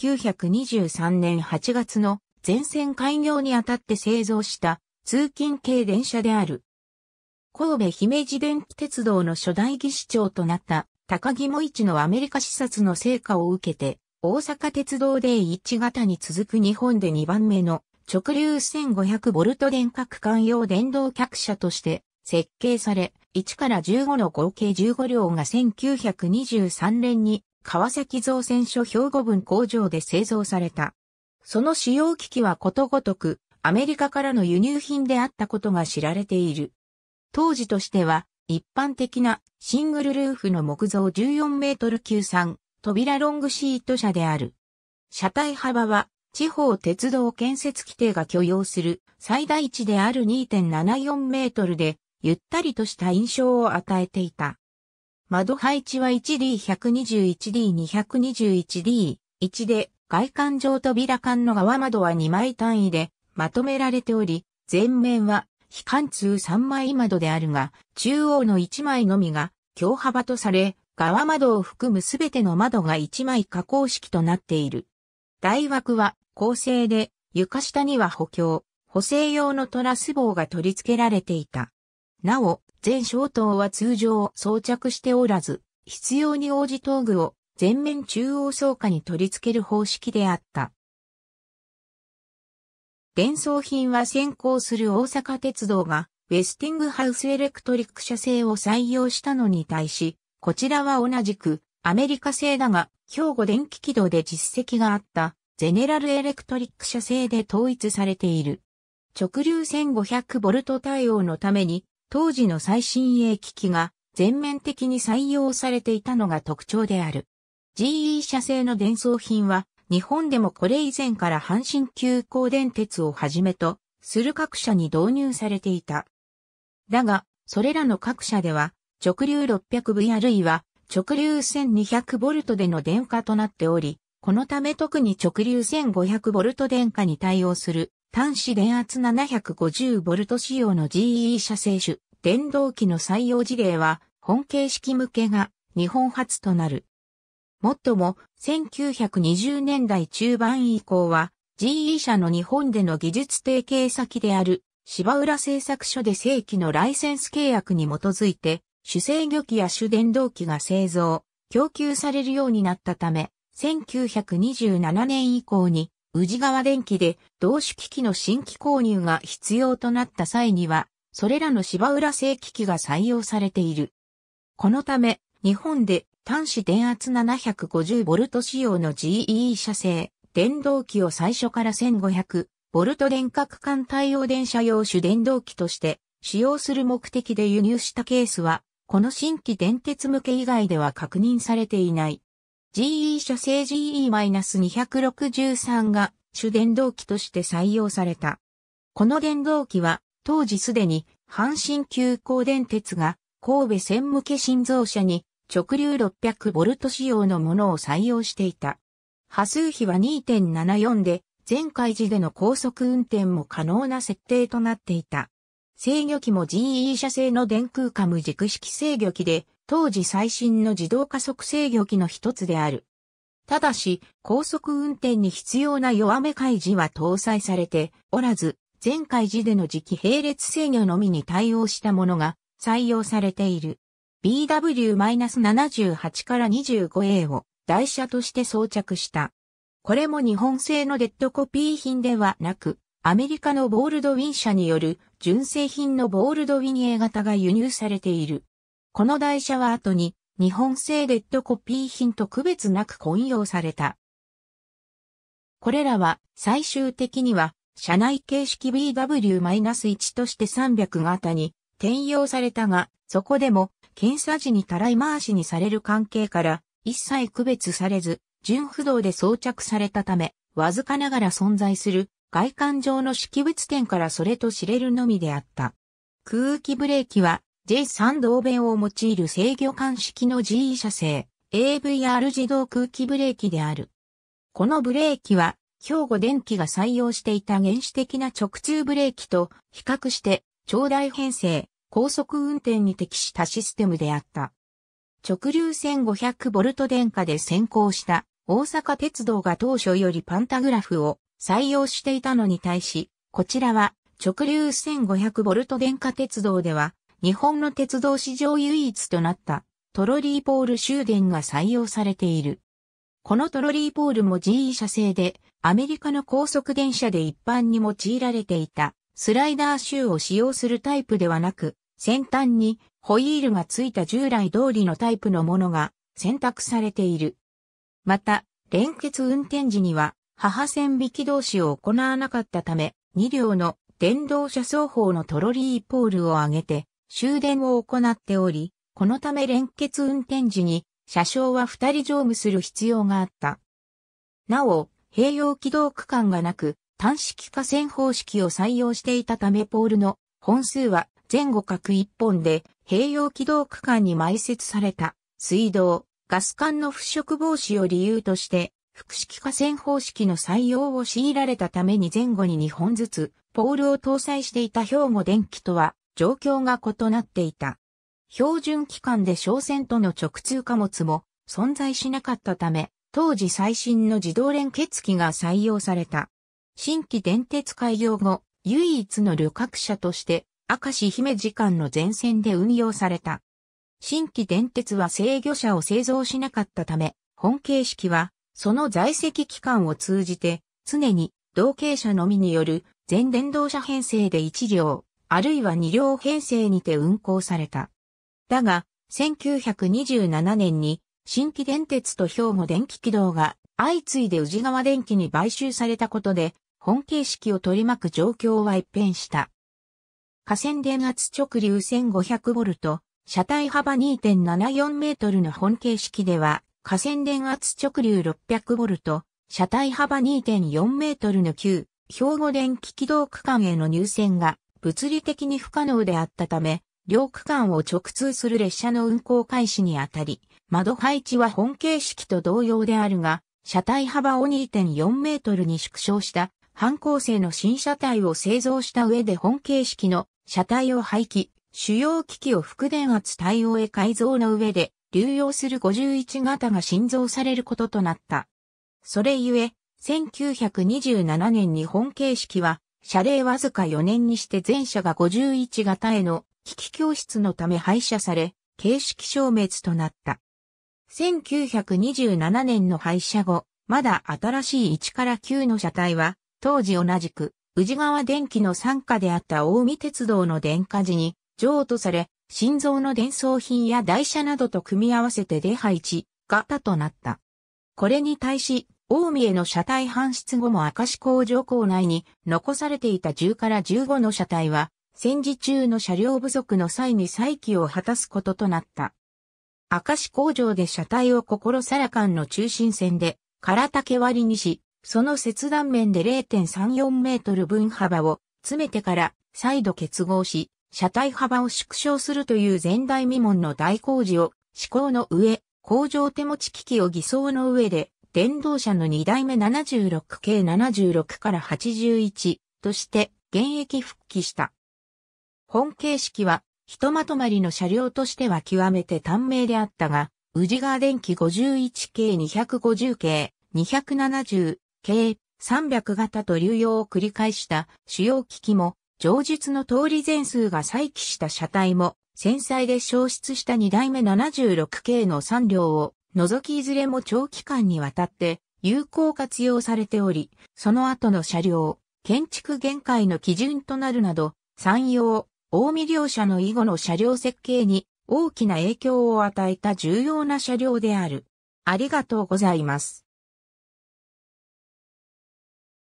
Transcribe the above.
1923年8月の全線開業にあたって製造した通勤系電車である。神戸姫路電気鉄道の初代技師長となった高木も一のアメリカ視察の成果を受けて、大阪鉄道で1型に続く日本で2番目の直流1 5 0 0ボルト電区間用電動客車として設計され、1から15の合計15両が1923年に川崎造船所兵庫分工場で製造された。その使用機器はことごとく、アメリカからの輸入品であったことが知られている。当時としては、一般的なシングルルーフの木造14メートル級3扉ロングシート車である。車体幅は地方鉄道建設規定が許容する最大値である2.74メートルでゆったりとした印象を与えていた。窓配置は 1D121D221D1 で、外観上扉間の側窓は2枚単位でまとめられており、前面は非貫通3枚窓であるが、中央の1枚のみが強幅とされ、側窓を含むすべての窓が1枚加工式となっている。台枠は構成で、床下には補強、補正用のトラス棒が取り付けられていた。なお、全小灯は通常装着しておらず、必要に応じ灯具を全面中央装架に取り付ける方式であった。伝送品は先行する大阪鉄道が、ウェスティングハウスエレクトリック社製を採用したのに対し、こちらは同じく、アメリカ製だが、兵庫電気軌道で実績があった、ゼネラルエレクトリック社製で統一されている。直流 1500V 対応のために、当時の最新鋭機器が全面的に採用されていたのが特徴である。GE 社製の伝送品は、日本でもこれ以前から阪神急行電鉄をはじめとする各社に導入されていた。だが、それらの各社では、直流 600V あるいは直流 1200V での電化となっており、このため特に直流 1500V 電化に対応する端子電圧 750V 仕様の GE 社製種電動機の採用事例は本形式向けが日本初となる。もっとも、1920年代中盤以降は、GE 社の日本での技術提携先である芝浦製作所で正規のライセンス契約に基づいて、主制御機や主電動機が製造、供給されるようになったため、1927年以降に宇治川電機で同種機器の新規購入が必要となった際には、それらの芝浦製機器が採用されている。このため、日本で端子電圧 750V 仕様の GE 社製、電動機を最初から 1500V 電角間対応電車用主電動機として使用する目的で輸入したケースは、この新規電鉄向け以外では確認されていない。GE 社製 GE-263 が主電動機として採用された。この電動機は当時すでに阪神急行電鉄が神戸線向け新造車に直流 600V 仕様のものを採用していた。波数比は2.74で、全開時での高速運転も可能な設定となっていた。制御機も GE 社製の電空カム軸式制御機で、当時最新の自動加速制御機の一つである。ただし、高速運転に必要な弱め開示は搭載されておらず、前回時での時期並列制御のみに対応したものが採用されている。BW-78 から 25A を台車として装着した。これも日本製のデッドコピー品ではなく、アメリカのボールドウィン社による純正品のボールドウィン A 型が輸入されている。この台車は後に日本製デッドコピー品と区別なく混用された。これらは最終的には車内形式 BW-1 として300型に転用されたが、そこでも検査時にたらい回しにされる関係から一切区別されず、純不動で装着されたため、わずかながら存在する外観上の識別点からそれと知れるのみであった。空気ブレーキは J3 同弁を用いる制御管式の GE 車製 AVR 自動空気ブレーキである。このブレーキは兵庫電機が採用していた原始的な直通ブレーキと比較して、長大編成、高速運転に適したシステムであった。直流 1500V 電化で先行した大阪鉄道が当初よりパンタグラフを採用していたのに対し、こちらは直流 1500V 電化鉄道では日本の鉄道史上唯一となったトロリーポール終電が採用されている。このトロリーポールも GE 社製で、アメリカの高速電車で一般に用いられていた、スライダーシューを使用するタイプではなく、先端にホイールがついた従来通りのタイプのものが選択されている。また、連結運転時には、母線引き同士を行わなかったため、2両の電動車双方のトロリーポールを上げて、終電を行っており、このため連結運転時に車掌は二人乗務する必要があった。なお、併用軌道区間がなく、単式化線方式を採用していたためポールの本数は前後各一本で併用軌道区間に埋設された水道、ガス管の腐食防止を理由として複式化線方式の採用を強いられたために前後に2本ずつポールを搭載していた兵庫電機とは状況が異なっていた。標準機関で商船との直通貨物も存在しなかったため、当時最新の自動連結機が採用された。新規電鉄開業後、唯一の旅客車として、明石姫時間の前線で運用された。新規電鉄は制御車を製造しなかったため、本形式は、その在籍期間を通じて、常に同型車のみによる全電動車編成で1両、あるいは2両編成にて運行された。だが、1927年に新規電鉄と兵庫電気軌道が相次いで宇治川電気に買収されたことで、本形式を取り巻く状況は一変した。河川電圧直流 1500V、車体幅2.74メートルの本形式では、河川電圧直流 600V、車体幅2.4メートルの旧、兵庫電気軌道区間への入線が物理的に不可能であったため、両区間を直通する列車の運行開始にあたり、窓配置は本形式と同様であるが、車体幅を2.4メートルに縮小した半構成の新車体を製造した上で本形式の車体を廃棄、主要機器を副電圧対応へ改造の上で流用する51型が新造されることとなった。それゆえ、1927年に本形式は、車礼わずか4年にして全車が51型への機教室のため廃車され、形式消滅となった。1927年の廃車後、まだ新しい1から9の車体は、当時同じく、宇治川電機の傘下であった大見鉄道の電化時に譲渡され、心臓の伝送品や台車などと組み合わせて出配置、型となった。これに対し、大見への車体搬出後も明石工場構内に残されていた10から15の車体は、戦時中の車両不足の際に再起を果たすこととなった。明石工場で車体を心さら間の中心線で、空竹割りにし、その切断面で0.34メートル分幅を詰めてから再度結合し、車体幅を縮小するという前代未聞の大工事を施行の上、工場手持ち機器を偽装の上で、電動車の2代目76系76から81として現役復帰した。本形式は、ひとまとまりの車両としては極めて短命であったが、宇治川電機51系250系270系300型と流用を繰り返した主要機器も、上述の通り全数が再起した車体も、繊細で消失した2代目76系の3両を、除きいずれも長期間にわたって有効活用されており、その後の車両、建築限界の基準となるなど、産用。近江両社の以後の車両設計に大きな影響を与えた重要な車両である。ありがとうございます。